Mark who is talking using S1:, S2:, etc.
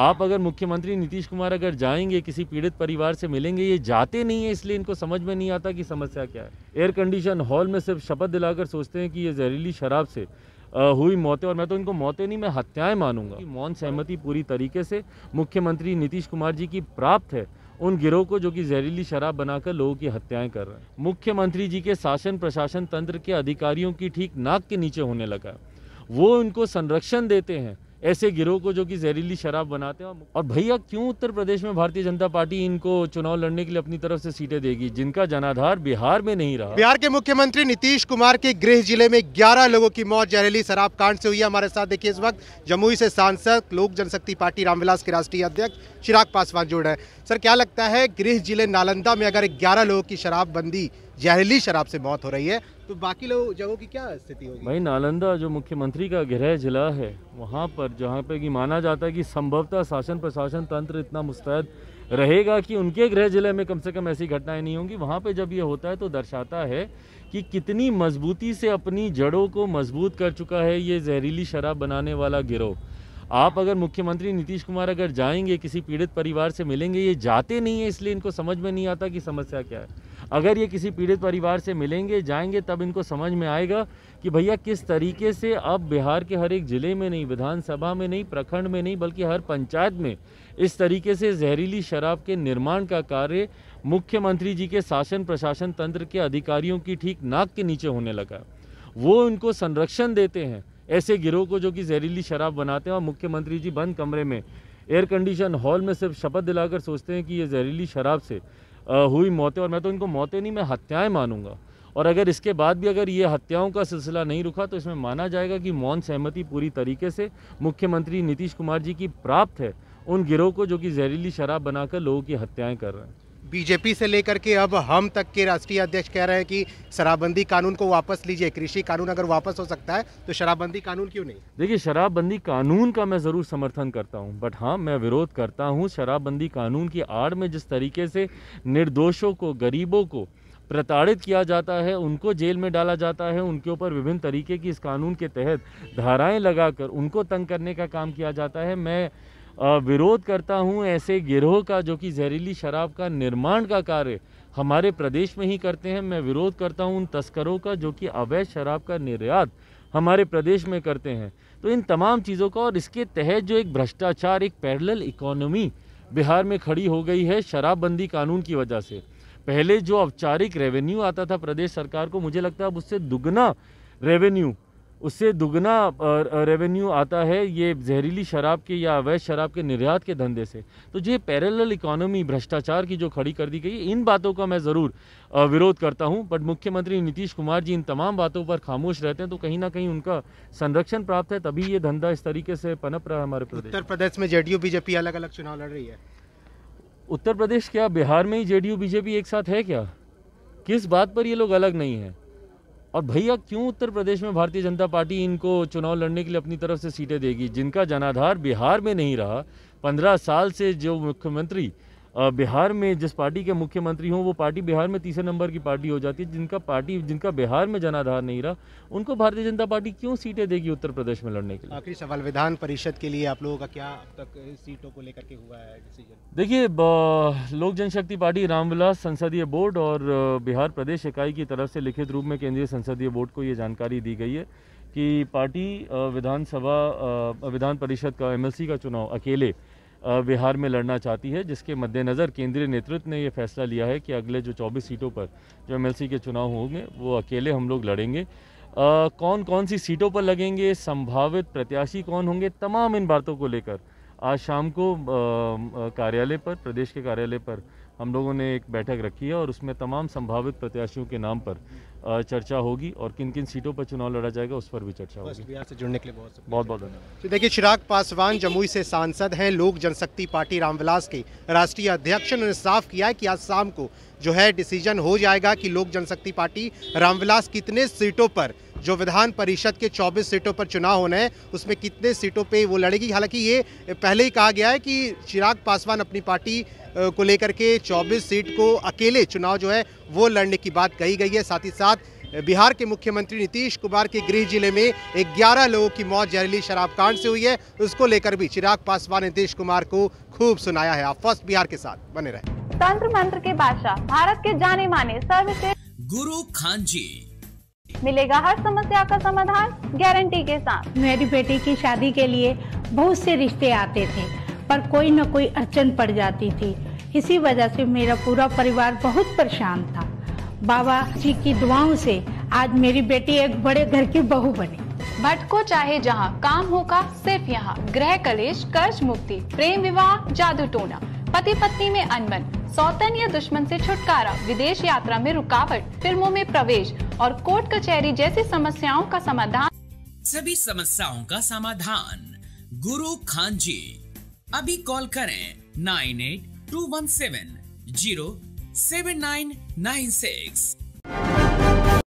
S1: आप अगर मुख्यमंत्री नीतीश कुमार अगर जाएंगे किसी पीड़ित परिवार से मिलेंगे ये जाते नहीं है इसलिए इनको समझ में नहीं आता कि समस्या क्या है एयर कंडीशन हॉल में सिर्फ शपथ दिलाकर सोचते हैं कि ये जहरीली शराब से हुई मौतें और मैं तो इनको मौतें नहीं मैं हत्याएं मानूंगा मौन सहमति पूरी तरीके से मुख्यमंत्री नीतीश कुमार जी की प्राप्त है उन गिरोह को जो कि जहरीली शराब बनाकर लोगों की हत्याएं कर रहे हैं मुख्यमंत्री जी के शासन प्रशासन तंत्र के अधिकारियों की ठीक नाक के नीचे होने लगा वो इनको संरक्षण देते हैं ऐसे गिरोह को जो कि जहरीली शराब बनाते हैं और भैया क्यों उत्तर प्रदेश में भारतीय जनता पार्टी इनको चुनाव लड़ने के लिए अपनी तरफ से सीटें देगी जिनका जनाधार बिहार में नहीं रहा बिहार के मुख्यमंत्री नीतीश कुमार के गृह जिले में ग्यारह
S2: लोगों की मौत जहरीली शराब कांड से हुई है हमारे साथ देखिए इस वक्त जमुई से सांसद लोक जनशक्ति पार्टी रामविलास के राष्ट्रीय अध्यक्ष चिराग पासवान जोड़ रहे हैं सर क्या लगता है गृह जिले नालंदा में अगर ग्यारह
S1: लोगों की शराबबंदी जहरीली शराब से मौत हो रही है
S2: तो बाकी लोग जगहों की क्या स्थिति होगी
S1: भाई नालंदा जो मुख्यमंत्री का गृह जिला है वहाँ पर जहाँ पे कि माना जाता है कि संभवतः शासन प्रशासन तंत्र इतना मुस्तैद रहेगा कि उनके गृह जिले में कम से कम ऐसी घटनाएं नहीं होंगी वहाँ पे जब ये होता है तो दर्शाता है कि कितनी मजबूती से अपनी जड़ों को मजबूत कर चुका है ये जहरीली शराब बनाने वाला गिरोह आप अगर मुख्यमंत्री नीतीश कुमार अगर जाएंगे किसी पीड़ित परिवार से मिलेंगे ये जाते नहीं है इसलिए इनको समझ में नहीं आता कि समस्या क्या है अगर ये किसी पीड़ित परिवार से मिलेंगे जाएंगे तब इनको समझ में आएगा कि भैया किस तरीके से अब बिहार के हर एक ज़िले में नहीं विधानसभा में नहीं प्रखंड में नहीं बल्कि हर पंचायत में इस तरीके से जहरीली शराब के निर्माण का कार्य मुख्यमंत्री जी के शासन प्रशासन तंत्र के अधिकारियों की ठीक नाक के नीचे होने लगा वो इनको संरक्षण देते हैं ऐसे गिरोह को जो कि जहरीली शराब बनाते हैं और मुख्यमंत्री जी बंद कमरे में एयर कंडीशन हॉल में सिर्फ शपथ दिलाकर सोचते हैं कि ये जहरीली शराब से हुई मौतें और मैं तो इनको मौतें नहीं मैं हत्याएं मानूंगा और अगर इसके बाद भी अगर ये हत्याओं का सिलसिला नहीं रुका तो इसमें माना जाएगा कि मौन सहमति पूरी तरीके से मुख्यमंत्री नीतीश कुमार जी की प्राप्त है उन गिरोह को जो कि जहरीली शराब बनाकर लोगों की हत्याएं कर रहे हैं बीजेपी से लेकर के अब
S2: हम तक के राष्ट्रीय अध्यक्ष कह रहे हैं कि शराबबंदी कानून को वापस लीजिए कृषि कानून अगर वापस हो सकता है तो शराबबंदी कानून क्यों नहीं
S1: देखिए शराबबंदी कानून का मैं ज़रूर समर्थन करता हूं बट हां मैं विरोध करता हूं शराबबंदी कानून की आड़ में जिस तरीके से निर्दोषों को गरीबों को प्रताड़ित किया जाता है उनको जेल में डाला जाता है उनके ऊपर विभिन्न तरीके की इस कानून के तहत धाराएं लगाकर उनको तंग करने का काम किया जाता है मैं विरोध करता हूँ ऐसे गिरोह का जो कि जहरीली शराब का निर्माण का कार्य हमारे प्रदेश में ही करते हैं मैं विरोध करता हूँ उन तस्करों का जो कि अवैध शराब का निर्यात हमारे प्रदेश में करते हैं तो इन तमाम चीज़ों का और इसके तहत जो एक भ्रष्टाचार एक पैरल इकोनॉमी बिहार में खड़ी हो गई है शराबबंदी कानून की वजह से पहले जो औपचारिक रेवेन्यू आता था प्रदेश सरकार को मुझे लगता है अब उससे दुगना रेवेन्यू उससे दुगना रेवेन्यू आता है ये जहरीली शराब के या अवैध शराब के निर्यात के धंधे से तो ये पैरेलल इकोनॉमी भ्रष्टाचार की जो खड़ी कर दी गई इन बातों का मैं ज़रूर विरोध करता हूँ बट मुख्यमंत्री नीतीश कुमार जी इन तमाम बातों पर खामोश रहते हैं तो कहीं ना कहीं उनका संरक्षण प्राप्त है तभी ये धंधा इस तरीके से पनप रहा है हमारे प्रदेश उत्तर प्रदेश में जे बीजेपी अलग
S2: अलग चुनाव लड़ रही है
S1: उत्तर प्रदेश क्या बिहार में ही जे बीजेपी एक साथ है क्या किस बात पर ये लोग अलग नहीं है और भैया क्यों उत्तर प्रदेश में भारतीय जनता पार्टी इनको चुनाव लड़ने के लिए अपनी तरफ से सीटें देगी जिनका जनाधार बिहार में नहीं रहा पंद्रह साल से जो मुख्यमंत्री बिहार में जिस पार्टी के मुख्यमंत्री हों वो पार्टी बिहार में तीसरे नंबर की पार्टी हो जाती है जिनका पार्टी जिनका बिहार में जनाधार नहीं रहा उनको भारतीय जनता पार्टी क्यों सीटें देगी उत्तर प्रदेश में लड़ने के लिए
S2: आखिरी सवाल विधान परिषद के लिए आप लोगों का क्या अब तक सीटों
S1: को लेकर के हुआ है डिसीजन देखिए लोक जनशक्ति पार्टी रामविलास संसदीय बोर्ड और बिहार प्रदेश इकाई की तरफ से लिखित रूप में केंद्रीय संसदीय बोर्ड को ये जानकारी दी गई है कि पार्टी विधानसभा विधान परिषद का एमएलसी का चुनाव अकेले बिहार में लड़ना चाहती है जिसके मद्देनज़र केंद्रीय नेतृत्व ने यह फैसला लिया है कि अगले जो 24 सीटों पर जो एमएलसी के चुनाव होंगे वो अकेले हम लोग लड़ेंगे आ, कौन कौन सी सीटों पर लगेंगे संभावित प्रत्याशी कौन होंगे तमाम इन बातों को लेकर आज शाम को कार्यालय पर प्रदेश के कार्यालय पर हम लोगों ने एक बैठक रखी है और उसमें तमाम संभावित प्रत्याशियों के नाम पर चर्चा होगी और किन किन सीटों पर चुनाव लड़ा जाएगा उस पर भी चर्चा होगी बिहार से जुड़ने के लिए बहुत बहुत बहुत धन्यवाद तो देखिए चिराग पासवान जमुई से सांसद हैं लोक
S2: जनशक्ति पार्टी रामविलास के राष्ट्रीय अध्यक्ष उन्होंने साफ किया है कि आज शाम को जो है डिसीजन हो जाएगा कि लोक जनशक्ति पार्टी रामविलास कितने सीटों पर जो विधान परिषद के 24 सीटों पर चुनाव होने हैं उसमें कितने सीटों पे वो लड़ेगी हालांकि ये पहले ही कहा गया है कि चिराग पासवान अपनी पार्टी को लेकर के 24 सीट को अकेले चुनाव जो है वो लड़ने की बात कही गई है साथ ही साथ बिहार के मुख्यमंत्री नीतीश कुमार के गृह जिले में 11 लोगों की मौत जहरीली शराब कांड से हुई है उसको लेकर भी चिराग पासवान नीतीश कुमार को खूब सुनाया है आप फर्स्ट बिहार के साथ बने रहे तंत्र मंत्र के बादशाह भारत के जाने माने सर्वश्रेष्ठ गुरु खान जी मिलेगा हर समस्या का समाधान गारंटी के साथ मेरी बेटी की शादी के लिए बहुत से रिश्ते आते थे पर कोई न कोई अड़चन पड़ जाती थी इसी वजह से मेरा पूरा परिवार बहुत परेशान था बाबा जी की दुआओं से आज मेरी बेटी एक बड़े घर की बहू बनी भटको चाहे जहाँ काम होगा सिर्फ यहाँ ग्रह कलेश कर्ज मुक्ति प्रेम विवाह जादू टोना पति पत्नी में अनबन सौतन या दुश्मन से छुटकारा विदेश यात्रा में रुकावट फिल्मों में प्रवेश और कोर्ट कचहरी जैसी समस्याओं का समाधान सभी समस्याओं का समाधान गुरु खान जी अभी कॉल करें nine eight two one seven zero seven nine nine six